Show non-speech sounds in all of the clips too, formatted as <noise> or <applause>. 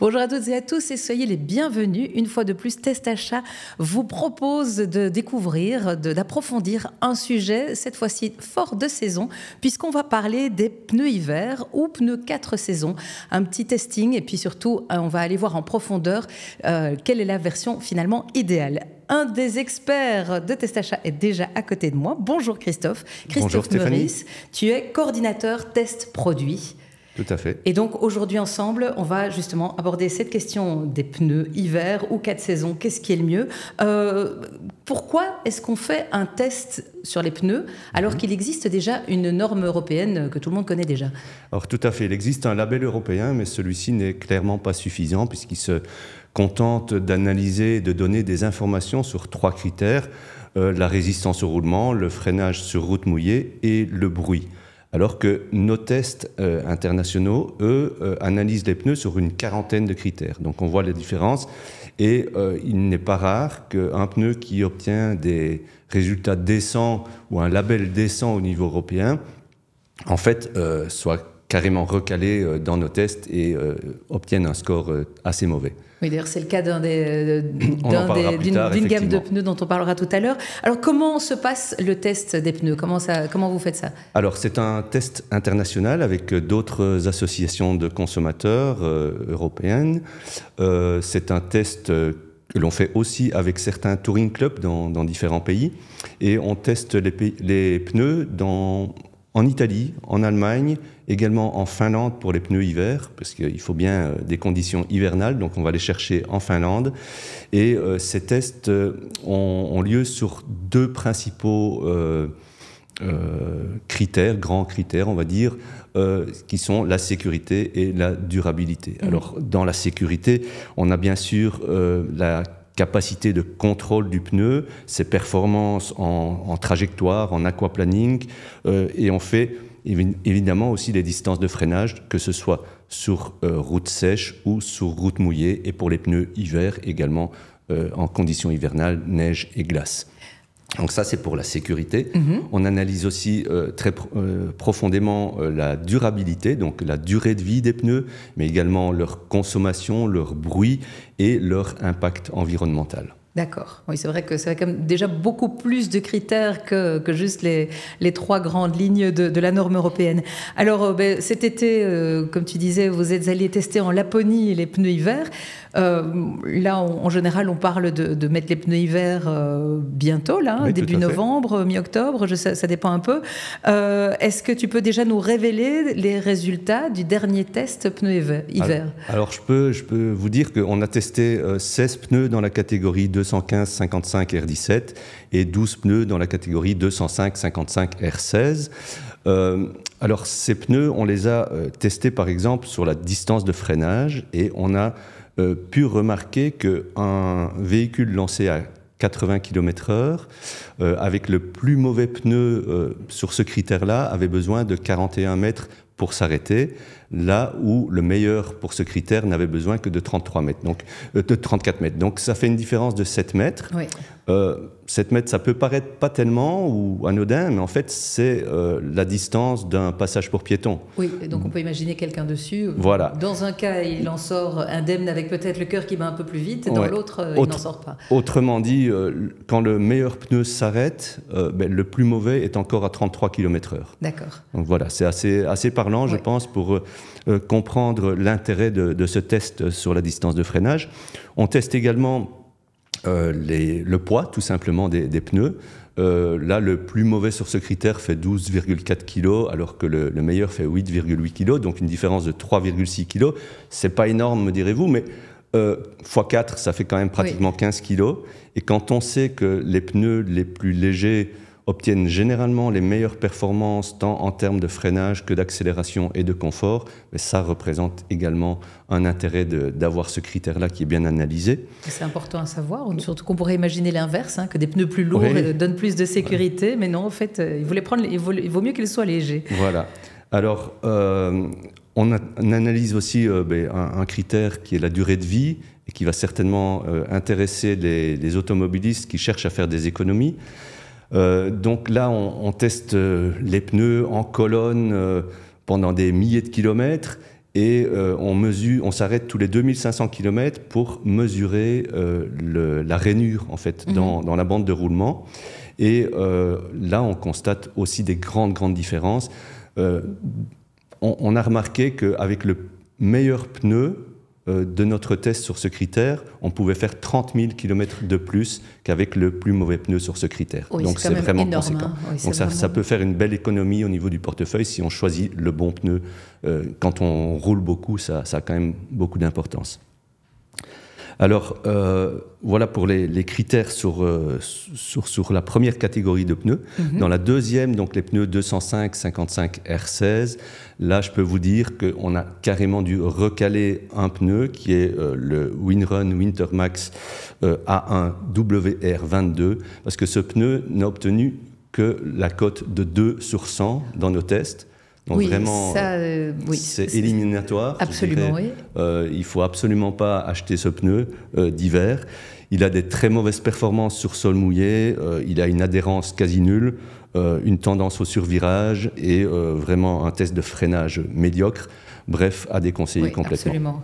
Bonjour à toutes et à tous et soyez les bienvenus. Une fois de plus, Test Achat vous propose de découvrir, d'approfondir un sujet, cette fois-ci fort de saison, puisqu'on va parler des pneus hiver ou pneus quatre saisons. Un petit testing et puis surtout, euh, on va aller voir en profondeur euh, quelle est la version finalement idéale un des experts de Testachat est déjà à côté de moi. Bonjour Christophe. Christophe Bonjour Maurice, tu es coordinateur test produit tout à fait. Et donc aujourd'hui ensemble, on va justement aborder cette question des pneus hiver ou quatre saisons. Qu'est-ce qui est le mieux euh, Pourquoi est-ce qu'on fait un test sur les pneus alors mhm. qu'il existe déjà une norme européenne que tout le monde connaît déjà Alors tout à fait, il existe un label européen, mais celui-ci n'est clairement pas suffisant puisqu'il se contente d'analyser de donner des informations sur trois critères, euh, la résistance au roulement, le freinage sur route mouillée et le bruit alors que nos tests euh, internationaux, eux, euh, analysent les pneus sur une quarantaine de critères. Donc on voit la différence et euh, il n'est pas rare qu'un pneu qui obtient des résultats décents ou un label décent au niveau européen, en fait, soit carrément recalés euh, dans nos tests et euh, obtiennent un score euh, assez mauvais. Oui, d'ailleurs, c'est le cas d'un des, d'une gamme de pneus dont on parlera tout à l'heure. Alors, comment se passe le test des pneus comment, ça, comment vous faites ça Alors, c'est un test international avec d'autres associations de consommateurs européennes. c'est un test que l'on fait aussi avec certains touring clubs dans, dans différents pays. Et on teste les, les pneus dans en Italie, en Allemagne, également en Finlande pour les pneus hiver, parce qu'il faut bien euh, des conditions hivernales, donc on va les chercher en Finlande. Et euh, ces tests euh, ont, lieu sur deux principaux critères, grands critères, on va dire, qui sont la sécurité et la durabilité. Mmh. Alors, dans la sécurité, on a bien sûr la capacité de contrôle du pneu, ses performances en, trajectoire, en aquaplaning, euh, et on fait évidemment aussi les distances de freinage, que ce soit sur euh, route sèche ou sur route mouillée, et pour les pneus hiver également euh, en conditions hivernales, neige et glace. Donc ça, c'est pour la sécurité. Mhm. On analyse aussi euh, très euh, profondément euh, la durabilité, donc la durée de vie des pneus, mais également leur consommation, leur bruit et leur impact environnemental. D'accord. Oui, c'est vrai que c'est quand même déjà beaucoup plus de critères que, juste les, les, trois grandes lignes de, la norme européenne. Alors, euh, ben, cet été, euh, comme tu disais, vous êtes allé tester en Laponie les pneus hiver. Euh, là, en général, on parle de, mettre les pneus hiver bientôt, là, début novembre, mi-octobre, ça, ça, dépend un peu. Est-ce que tu peux déjà nous révéler les résultats du dernier test pneus hiver alors, je, peux, je peux vous dire qu'on a testé 16 pneus dans la catégorie 2 215 55 R17 et 12 pneus dans la catégorie 205 55 R16. alors ces pneus, on les a euh, testés par exemple sur la distance de freinage et on a euh, pu remarquer qu'un véhicule lancé à 80 km/h, euh, avec le plus mauvais pneu sur ce critère-là, avait besoin de 41 mètres pour s'arrêter, là où le meilleur pour ce critère n'avait besoin que de 33 mètres, donc euh, de 34 mètres. Donc ça fait une différence de 7 mètres. 7 euh, mètres, ça peut paraître pas tellement ou anodin, mais en fait, c'est euh, la distance d'un passage pour piéton. Oui, donc on peut imaginer quelqu'un dessus. Voilà. Dans un cas, il en sort indemne avec peut-être le cœur qui bat un peu plus vite, dans l'autre, il n'en sort pas. Autrement dit, quand le meilleur pneu s'arrête, ben, le plus mauvais est encore à 33 km/h. D'accord. Donc voilà, c'est assez, assez parlant, je pense, pour euh, comprendre l'intérêt de, ce test sur la distance de freinage. On teste également euh, le poids, tout simplement, des, pneus. Euh, là, le plus mauvais sur ce critère fait 12,4 kg, alors que le, meilleur fait 8,8 kg, donc une différence de 3,6 kg. C'est pas énorme, me direz-vous, mais x4, ça fait quand même pratiquement 15 kg. Et quand on sait que les pneus les plus légers obtiennent généralement les meilleures performances tant en termes de freinage que d'accélération et de confort. Mais ça représente également un intérêt d'avoir ce critère-là qui est bien analysé. C'est important à savoir, surtout qu'on pourrait imaginer l'inverse, hein, que des pneus plus lourds donnent plus de sécurité, mais non, en fait, euh, il, vaut, mieux qu'ils soient légers. Voilà. Alors, euh, on, analyse aussi euh, ben, un, critère qui est la durée de vie et qui va certainement intéresser les, automobilistes qui cherchent à faire des économies. Euh, donc là, on, teste euh, les pneus en colonne euh, pendant des milliers de kilomètres et on, mesure, on s'arrête tous les 2500 kilomètres pour mesurer la rainure en fait, mhm. dans, la bande de roulement. Et là, on constate aussi des grandes, grandes différences. on, a remarqué qu'avec le meilleur pneu, euh, de notre test sur ce critère, on pouvait faire 30 000 km de plus qu'avec le plus mauvais pneu sur ce critère. Donc c'est vraiment conséquent. Hein. Donc ça, peut faire une belle économie au niveau du portefeuille si on choisit le bon pneu. Euh, quand on roule beaucoup, ça a quand même beaucoup d'importance. Alors, euh, voilà pour les, critères euh, sur, la première catégorie de pneus. Mhm. Dans la deuxième, donc les pneus 205, 55, R16, là, je peux vous dire qu'on a carrément dû recaler un pneu qui est euh, le Winrun Wintermax A1 WR22, parce que ce pneu n'a obtenu que la cote de 2 sur 100 dans nos tests oui, vraiment, euh, euh, oui, c'est éliminatoire. Absolument, oui. Euh, il faut absolument pas acheter ce pneu d'hiver. Il a des très mauvaises performances sur sol mouillé. il a une adhérence quasi nulle, une tendance au survirage et vraiment un test de freinage médiocre. Bref, à déconseiller complètement.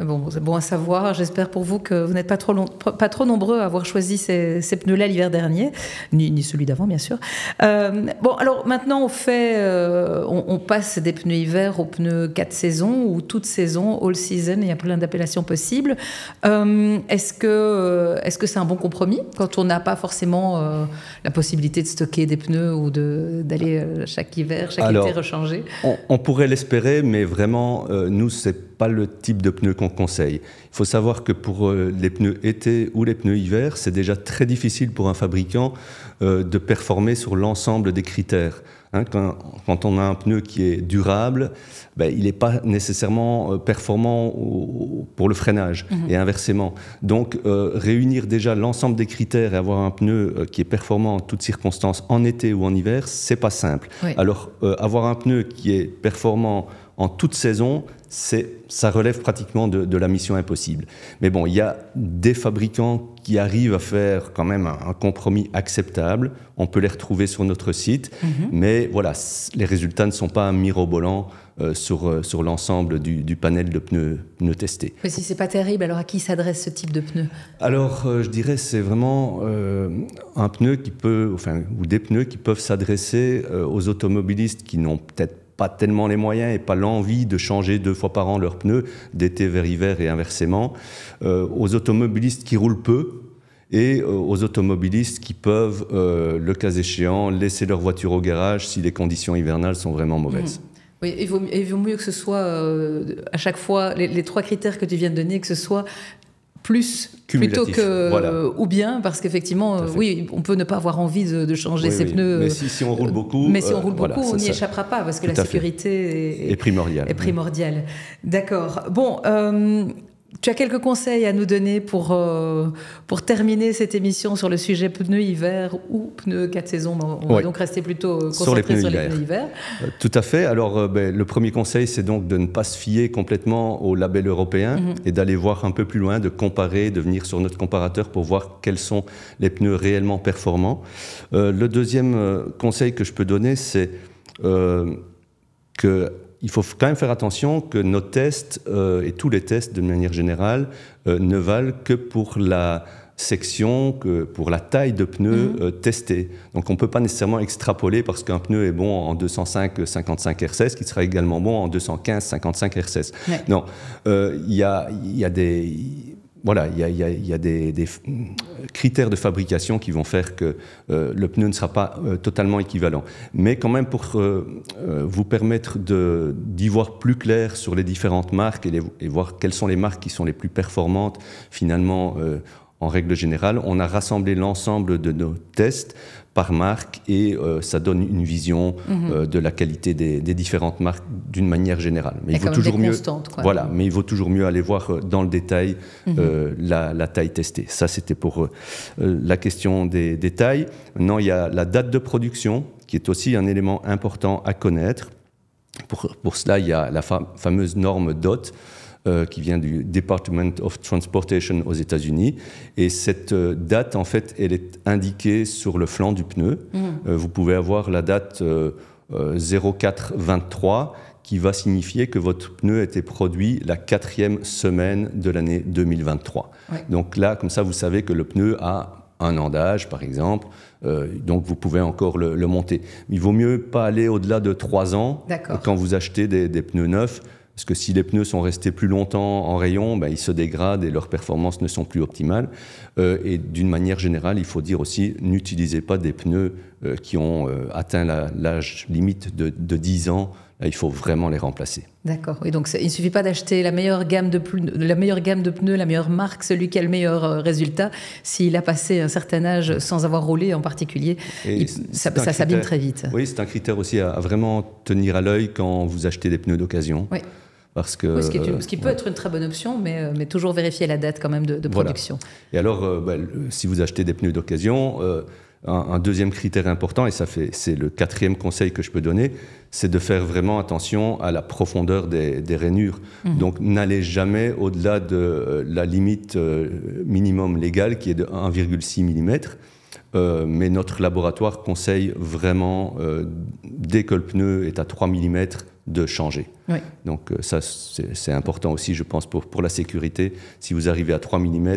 Euh, bon, c'est bon à savoir. J'espère pour vous que vous n'êtes pas trop, nombreux à avoir choisi ces, pneus-là l'hiver dernier, ni, celui d'avant, bien sûr. Euh, bon, alors maintenant, on fait, euh, on, passe des pneus hiver aux pneus quatre saisons ou toutes saisons, all season. Il y a plein d'appellations possibles. est-ce que, est-ce que c'est un bon compromis quand on n'a pas forcément la possibilité de stocker des pneus ou d'aller chaque hiver, chaque été rechanger on, pourrait l'espérer, mais vraiment, nous, c'est pas le type de pneu conseil. Il faut savoir que pour euh, les pneus été ou les pneus hiver, c'est déjà très difficile pour un fabricant euh, de performer sur l'ensemble des critères. Hein, quand, on a un pneu qui est durable, ben, il n'est pas nécessairement euh, performant pour le freinage mhm. et inversement. Donc réunir déjà l'ensemble des critères et avoir un pneu qui est performant en toutes circonstances, en été ou en hiver, c'est pas simple. Alors avoir un pneu qui est performant en toute saison, ça relève pratiquement de, la mission impossible. Mais bon, il y a des fabricants qui arrivent à faire quand même un, compromis acceptable. On peut les retrouver sur notre site, mhm. mais voilà, les résultats ne sont pas mirobolants euh, sur, euh, sur l'ensemble du, panel de pneus, testés. Mais si c'est pas terrible, alors à qui s'adresse ce type de pneu Alors, euh, je dirais c'est vraiment un pneu qui peut, enfin, ou des pneus qui peuvent s'adresser aux automobilistes qui n'ont peut-être pas tellement les moyens et pas l'envie de changer deux fois par an leurs pneus, d'été vers hiver et inversement, euh, aux automobilistes qui roulent peu et euh, aux automobilistes qui peuvent, euh, le cas échéant, laisser leur voiture au garage si les conditions hivernales sont vraiment mauvaises. Mhm. il vaut, mieux que ce soit à chaque fois les, trois critères que tu viens de donner, que ce soit plus plutôt que ou bien parce qu'effectivement euh, oui on peut ne pas avoir envie de, changer ses pneus mais si, on roule euh, beaucoup mais si on euh, roule beaucoup on n'y échappera pas parce que la sécurité est, primordiale est primordiale d'accord bon tu as quelques conseils à nous donner pour, euh, pour terminer cette émission sur le sujet pneus hiver ou pneus quatre saisons On va donc rester plutôt concentré sur les pneus, hiver. Euh, tout à fait. Alors, euh, ben, le premier conseil, c'est donc de ne pas se fier complètement au label européen mhm. et d'aller voir un peu plus loin, de comparer, de venir sur notre comparateur pour voir quels sont les pneus réellement performants. le deuxième conseil que je peux donner, c'est que il faut quand même faire attention que nos tests, euh, et tous les tests de manière générale, euh, ne valent que pour la section, que pour la taille de pneu mhm. euh, testée. Donc on ne peut pas nécessairement extrapoler parce qu'un pneu est bon en 205-55 R16 qui sera également bon en 215-55 R16. Non, il y a, y a des voilà, il y a, des, critères de fabrication qui vont faire que euh, le pneu ne sera pas euh, totalement équivalent. Mais quand même, pour euh, vous permettre d'y voir plus clair sur les différentes marques et, et, voir quelles sont les marques qui sont les plus performantes, finalement, en règle générale, on a rassemblé l'ensemble de nos tests par marque et euh, ça donne une vision mhm. euh, de la qualité des, différentes marques d'une manière générale. Mais il vaut toujours mieux. Voilà, mais il vaut toujours mieux aller voir euh, dans le détail mhm. la, taille testée. Ça, c'était pour la question des, détails. Maintenant, il y a la date de production qui est aussi un élément important à connaître. Pour, cela, il y a la fameuse norme DOT euh, qui vient du Department of Transportation aux États-Unis. Et cette euh, date, en fait, elle est indiquée sur le flanc du pneu. Mm. Euh, vous pouvez avoir la date 0423 qui va signifier que votre pneu a été produit la quatrième semaine de l'année 2023. Donc là, comme ça, vous savez que le pneu a un an d'âge, par exemple, donc vous pouvez encore le, monter. Il vaut mieux pas aller au-delà de trois ans quand vous achetez des pneus neufs parce que si les pneus sont restés plus longtemps en rayon, bah, ils se dégradent et leurs performances ne sont plus optimales. Euh, et d'une manière générale, il faut dire aussi, n'utilisez pas des pneus euh, qui ont euh, atteint l'âge limite de, 10 ans euh, il faut vraiment les remplacer. D'accord. Et donc, il ne suffit pas d'acheter la meilleure gamme de pneus, la meilleure gamme de pneus, la meilleure marque, celui qui a le meilleur euh, résultat. S'il a passé un certain âge sans avoir roulé, en particulier, ça, ça s'abîme très vite. Oui, c'est un critère aussi à, vraiment tenir à l'œil quand vous achetez des pneus d'occasion. Oui. Parce que, ce, qui peut être une très bonne option, mais, euh, mais, toujours vérifier la date quand même de, production. Et alors, bah, si vous achetez des pneus d'occasion, un, deuxième critère important, et ça fait, c'est le quatrième conseil que je peux donner, c'est de faire vraiment attention à la profondeur des, rainures. Mhm. Donc n'allez jamais au-delà de euh, la limite euh, minimum légale qui est de 1,6 mm. Euh, mais notre laboratoire conseille vraiment, dès que le pneu est à 3 mm, de changer. Donc ça, c'est important aussi, je pense, pour, pour la sécurité. Si vous arrivez à 3 mm,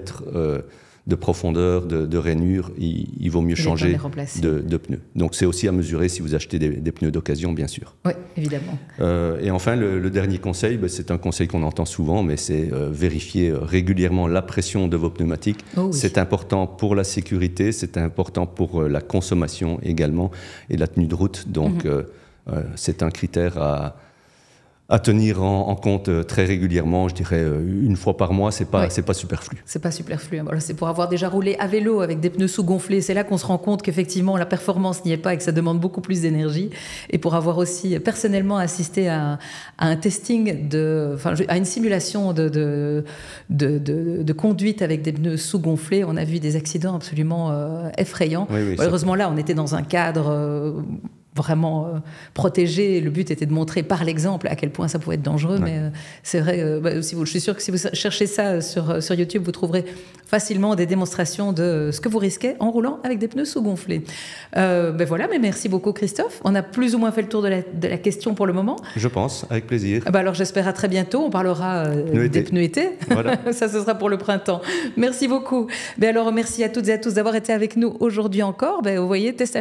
de profondeur, de, rainure, il, vaut mieux changer de, de, pneus. Donc c'est aussi à mesurer si vous achetez des, pneus d'occasion, bien sûr. Oui, évidemment. Euh, et enfin, le, dernier conseil, ben, c'est un conseil qu'on entend souvent, mais c'est euh, vérifier euh, régulièrement la pression de vos pneumatiques. Oh c'est important pour la sécurité, c'est important pour la consommation également et la tenue de route. Donc mm-hmm. c'est un critère à à tenir en, compte euh, très régulièrement, je dirais euh, une fois par mois, c'est pas c'est pas superflu. C'est pas superflu. Hein. c'est pour avoir déjà roulé à vélo avec des pneus sous gonflés, c'est là qu'on se rend compte qu'effectivement la performance n'y est pas et que ça demande beaucoup plus d'énergie. Et pour avoir aussi euh, personnellement assisté à, un testing de, enfin, à une simulation de de, conduite avec des pneus sous gonflés, on a vu des accidents absolument effrayants. Heureusement là, on était dans un cadre vraiment euh, protégé. Le but était de montrer par l'exemple à quel point ça pouvait être dangereux. Mais euh, c'est vrai, euh, bah, si vous, je suis sûre que si vous cherchez ça sur, sur YouTube, vous trouverez facilement des démonstrations de ce que vous risquez en roulant avec des pneus sous-gonflés. ben voilà, mais merci beaucoup Christophe. On a plus ou moins fait le tour de la, question pour le moment. Je pense, avec plaisir. Ben alors j'espère à très bientôt. On parlera des pneus été. Voilà. <laughs> ça, ce sera pour le printemps. Merci beaucoup. Ben alors merci à toutes et à tous d'avoir été avec nous aujourd'hui encore. Ben, vous voyez, Test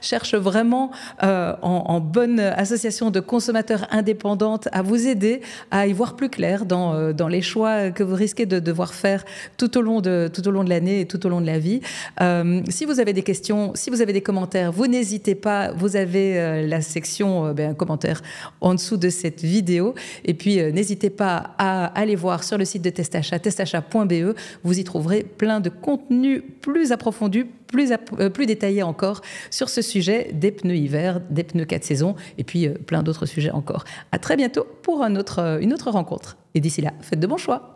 cherche vraiment euh, en, bonne association de consommateurs indépendantes à vous aider à y voir plus clair euh, dans, les choix que vous risquez de devoir faire tout au long de tout au long de l'année et tout au long de la vie. Euh, si vous avez des questions, si vous avez des commentaires, vous n'hésitez pas. Vous avez la section ben, commentaires en dessous de cette vidéo. Et puis n'hésitez pas à aller voir sur le site de TestAchat, testachat.be, Vous y trouverez plein de contenus plus approfondis euh, plus, détaillé encore sur ce sujet des pneus hiver, des pneus 4 saisons et puis euh, plein d'autres sujets encore. À très bientôt pour euh, une autre rencontre. Et d'ici là, faites de bons choix.